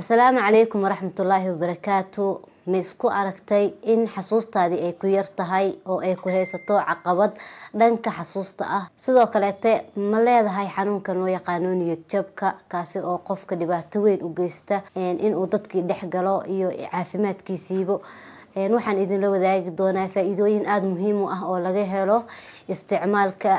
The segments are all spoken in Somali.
asalaamu calaykum waraxmatullaahi wabarakaatu ma isku aragtay in xasuustaadii ay ku yar tahay oo ay ku haysato caqabad dhanka xasuusta ah sidoo kaleete ma leedahay xanuunka loo yaqaano niyad jabka kaasi oo qofka dhibaato weyn u geysta inuu dadkii dhex galo iyo caafimaadkiisiibo waxaan idinla wadaagi doonaa faa'iidooyin aada muhiim u ah oo laga helo isticmaalka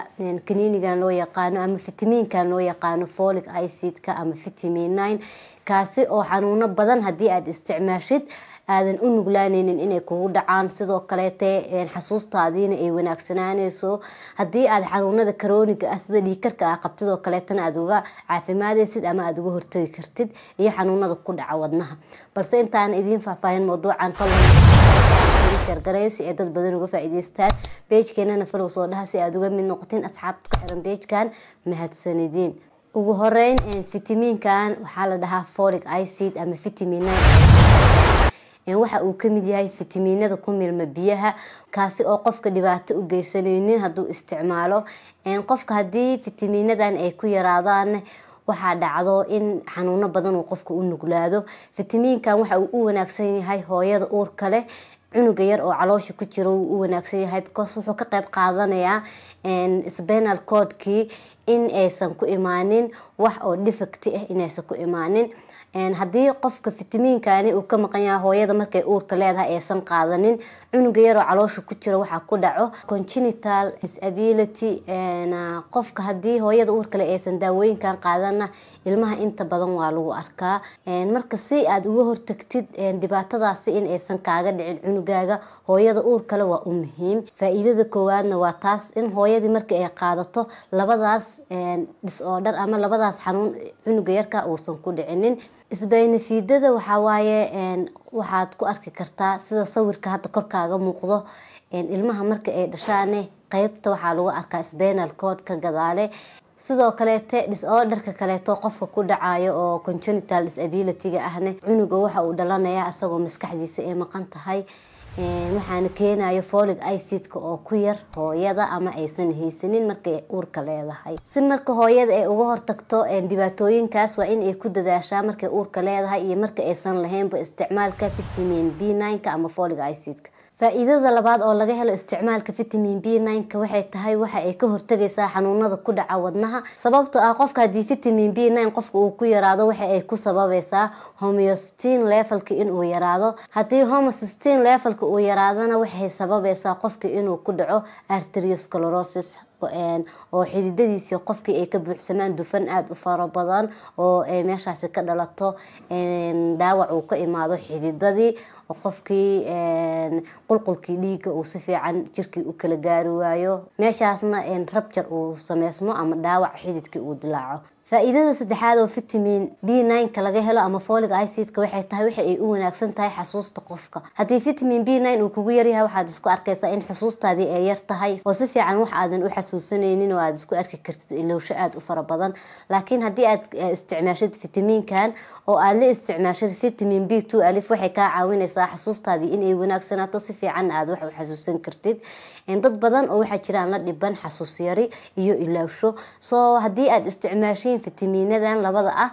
kaniinigan loo yaqaano ama fitamiinkan loo yaqaano folic icid ama vitamin nine kaasi oo xanuuno badan haddii aada isticmaashid aadan u nuglaaneynin inay kugu dhacaan sidoo kaleete xasuustaadiina ay wanaagsanaaneso haddii aad xanuunada karooniga ah sida dhiikarka ah qabtidoo kaleetana aad uga caafimaadeysid ama aad uga hortagi kartid iyo xanuunada ku dhaca wadnaha balse intaan idiin faahfaahin mawduucan shargaraysi ee dad badan uga faa'iideystaan beejkeenana falow soo dhaha si aad uga mid noqotin asxaabta ku xiran beejkan mahadsanideen ugu horeyn fitamiinkan waxaa la dhahaa folic icid ama vitamin waxa uu kamid yahay fitamiinada ku milma biyaha kaasi oo qofka dhibaato u nin haduu isticmaalo qofka hadii fitamiinadan ay ku yaraadaan waxaa dhacdo in xanuuno badan uu qofka u nuglaado fitamiinkan waxa uu u wanaagsan yahay hooyada uurka leh cunuga yar oo caloosha ku jira wuu u wanaagsan yahay because wuxuu ka qayb qaadanayaa spenal codkii in aysan ku imaanin wax oo defecti ah inaysan ku imaanin hadii qofka fitamiinkani uu ka maqan yaha hooyada markay uurka leedahay aysan qaadanin cunuga yaroo caloosha ku jira waxaa ku dhaco congenital disability ah, qofka hadii hooyada uurkale aysan daawooyinkan qaadanna ilmaha inta badan waa lagu arkaa marka si aad uga hortagtid dhibaatadaasi in aysan kaaga dhicin cunugaaga hooyada uurkale waa u muhiim faaiidada koowaadna waa taas in hooyadii markii ay qaadato labadaas disorder ama labadaas xanuun cunuga yarka uusan ku dhicinin isbaynafiidada waxaa waaye waxaad ku arki kartaa sida sawirka hadda korkaaga muuqdo ilmaha marka ay dhashaane qeybta waxaa lagu arkaa sbaynal code ka gadaale sidoo kaleete disorderka kaleeto qofka ku dhacayo oo congenital disabilityga ahne cunuga waxa uu dhalanayaa isagoo maskaxdiisa ay maqan tahay waxaana keenayo folig icidka oo ku yar hooyada ama aysan haysanin markay uurka leedahay si marka hooyada ay uga hortagto dhibaatooyinkaas waa inay ku dadaashaa markay uurka leedahay iyo marka aysan lahaynba isticmaalka vitamin b9 ama folig icidka faa-iidada labaad oo laga helo isticmaalka vitamin b nine-ka waxay tahay waxa ay ka hortagaysaa xanuunada ku dhaca wadnaha sababto ah qofka haddii vitamin b nine qofka uu ku yaraado waxa ay ku sababaysaa homeostin levelka inuu yaraado haddii homostin levelka uu yaraadana waxay sababaysaa qofka inuu ku dhaco arterioscolorosis oo xididadiisi qofkii ay ka buuxsamaan dufan aada u fara badan oo e, meeshaasi ka dhalato dhaawac uu ka imaado xididadii qofkii qulqulkii dhiigga uu si fiican jirkii u kala gaari waayo meeshaasna rabjar uu sameysmo ama dhaawac xididkii uu dilaaco faa'iidada saddexaad oo fitamiin b nine laga helo ama folic icidka waxay tahay waxa ay u wanaagsan tahay xusuusta qofka haddii fitamiin b nine uu kugu yaryahay waxaad isku arkaysaa in xusuustaadii ay yar tahay oo si fiican wax aadan u xasuusanaynin oo aad isku arki kartid ilowsho aada u fara badan laakiin haddii aad eh, isticmaashid fitamiinkan oo aad la isticmaashid fitamiin b two alif waxay kaa caawinaysaa xusuustaadii inay wanaagsanaato si fiican aad wax u xasuusan kartid dad badan oo waxaa jiraan la dhiban xasuus yari iyo ilowsho soo haddii aad isticmaashin leeyihiin fitamiinadan labada ah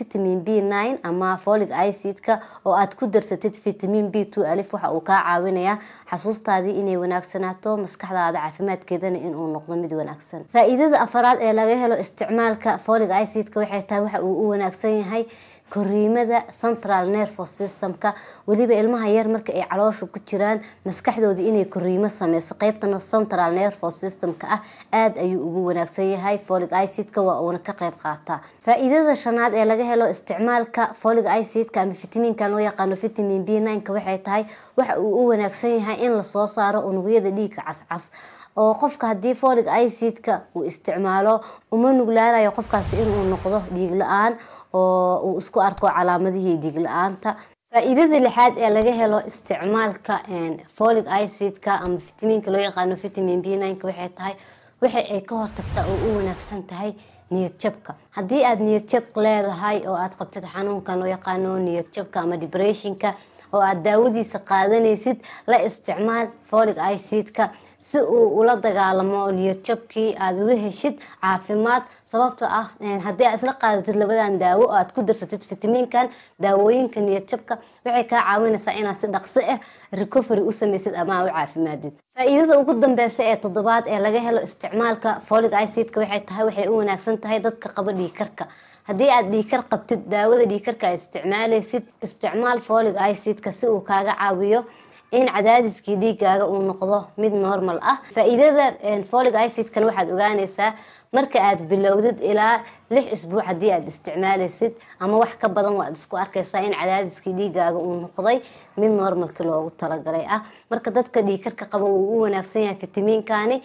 vitamin b ama folic icdka oo aad ku darsatid vitamin b two alif waxa uu kaa caawinayaa xasuustaadii inay wanaagsanaato maskaxdaada caafimaadkeedana inuu noqdo mid wanaagsan faaiidada afaraad ee laga helo isticmaalka folic icdka waxay tahay waxa uu u wanaagsan yahay koriimada central nervous systemka weliba ilmaha yar marka ay caloosha ku jiraan maskaxdooda inay koriimo sameyso qeybtana central nervous systemka ah aada ayuu ugu wanaagsan yahay folic icdka waa uuna ka qeyb qayb qaata faa shanaad ee laga helo isticmaalka folig icdka ama fitaminka loo yaqaano vitamin b nine waxay tahay waxa uu u wanaagsan yahay in lasoo saaro unugyada dhiigga cascas oo qofka haddii folig icdka uu isticmaalo uma nuglaanayo qofkaasi inuu noqdo dhiig la-aan oo uu isku arko calaamadihii dhiig la-aanta faa lixaad ee laga helo isticmaalka folig icdka ama fitaminka loo yaqaano vitamin b nine waxay tahay waxa ay ka hortagtaa oo u wanaagsan tahay niyadjabka haddii aad niyadjab leedahay oo aad qabtid xanuunka loo yaqaano niyadjabka ama dibreshinka oo aad daawadiisa qaadanaysid la isticmaal folig icdka si uu ula dagaalamo niyadjabkii aad uga heshid caafimaad sababtoo ah eh, haddii aad isla qaadatid labadan daawo oo aad ku darsatid fitamiinkan daawooyinka niyadjabka waxay kaa caawinaysaa inaad si dhaqso ah recovery u samaysid ama u caafimaadid faa ugu dambeysa ee toddobaad ee laga helo isticmaalka folic icidka waxay tahay waxay u wanaagsan tahay dadka qaba dhiikarka haddii aad dhiikar qabtid daawada dhiikarka aad isticmaalaysid isticmaal folic icidka si uu kaaga caawiyo in cadaadiskii dhiiggaaga uu noqdo mid normal ah faa'iidada eh, folic acidkan waxaad ogaanaysaa marka aad bilowdid ilaa lix isbuuc haddii aad isticmaalaysid ama wax ka badan waaad isku arkaysaa in cadaadiskii dhiigaaga uu noqday mid normalki loogu talagalay ah marka dadka dhiigkarka qaba wuu u wanaagsan yahay fitamiinkani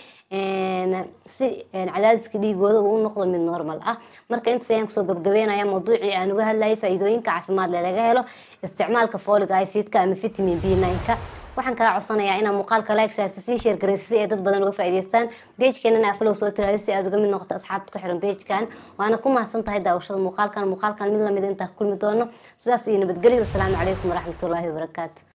si cadaadiskii dhiigooda uu u noqdo mid normal ah marka intaas ayaan kusoo gabgabeynaya mawduucii aan uga hadlayay faa'iidooyinka caafimaad le laga helo isticmaalka folic acidka ama vitamin b9ka waxaan kaga codsanayaa inaa muuqaalka like saarta sii sheer garin si ay dad badan uga faa'iidaystaan beejkeenana afalow soo tiraada si aad uga mid noqoto asxaabta ku xiran beejkan waana ku mahadsan tahay daawashada muuqaalkan muuqaalkan mid lamid intaa kulmi doono sidaas iyo nabadgelyo wasalaamu calaykum waraxmatullaahi wabarakaatu